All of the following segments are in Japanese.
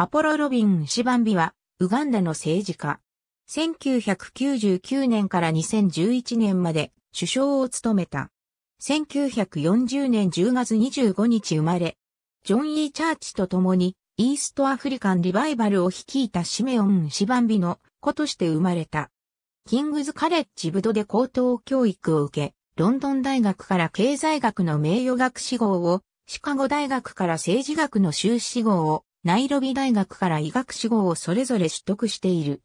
アポロ・ロビン・シバンビは、ウガンダの政治家。1999年から2011年まで首相を務めた。1940年10月25日生まれ、ジョン・イー・チャーチと共にイーストアフリカンリバイバルを率いたシメオン・シバンビの子として生まれた。キングズ・カレッジ・ブドで高等教育を受け、ロンドン大学から経済学の名誉学士号を、シカゴ大学から政治学の修士号を、ナイロビ大学から医学士号をそれぞれ取得している。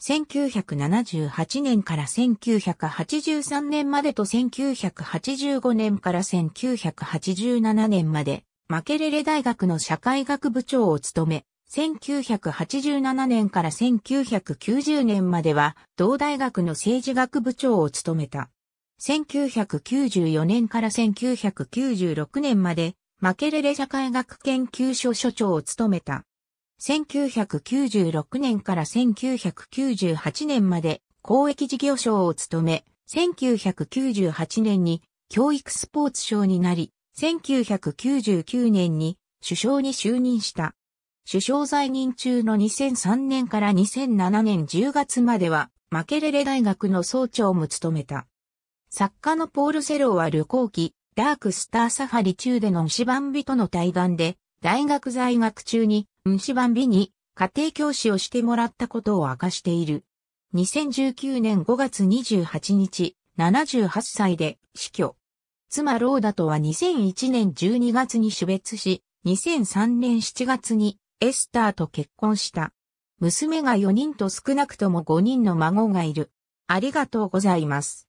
1978年から1983年までと1985年から1987年まで、マケレレ大学の社会学部長を務め、1987年から1990年までは、同大学の政治学部長を務めた。1994年から1996年まで、マケレレ社会学研究所所長を務めた。1996年から1998年まで公益事業所を務め、1998年に教育スポーツ賞になり、1999年に首相に就任した。首相在任中の2003年から2007年10月までは、マケレレ大学の総長も務めた。作家のポール・セローは旅行記、ダークスターサファリ中でのンシバンビとの対談で、大学在学中に、ンシバンビに家庭教師をしてもらったことを明かしている。2019年5月28日、78歳で死去。妻ローダとは2001年12月に死別し、2003年7月にエスターと結婚した。娘が4人と少なくとも5人の孫がいる。ありがとうございます。